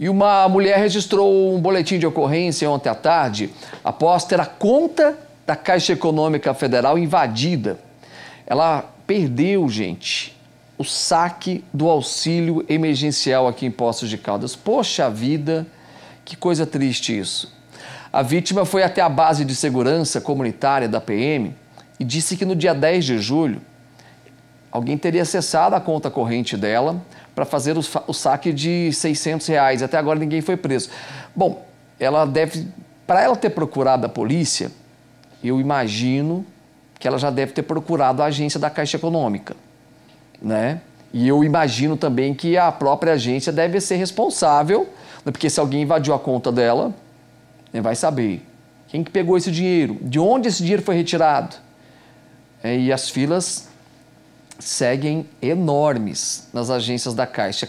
E uma mulher registrou um boletim de ocorrência ontem à tarde após ter a conta da Caixa Econômica Federal invadida. Ela perdeu, gente, o saque do auxílio emergencial aqui em Poços de Caldas. Poxa vida, que coisa triste isso. A vítima foi até a base de segurança comunitária da PM e disse que no dia 10 de julho alguém teria acessado a conta corrente dela para fazer o, o, saque de 600 reais. Até agora ninguém foi preso. Bom, ela deve, para ela ter procurado a polícia, eu imagino que ela já deve ter procurado a agência da Caixa Econômica, né? E eu imagino também que a própria agência deve ser responsável, né? porque se alguém invadiu a conta dela, né, vai saber quem que pegou esse dinheiro, de onde esse dinheiro foi retirado. É, e as filas seguem enormes nas agências da Caixa.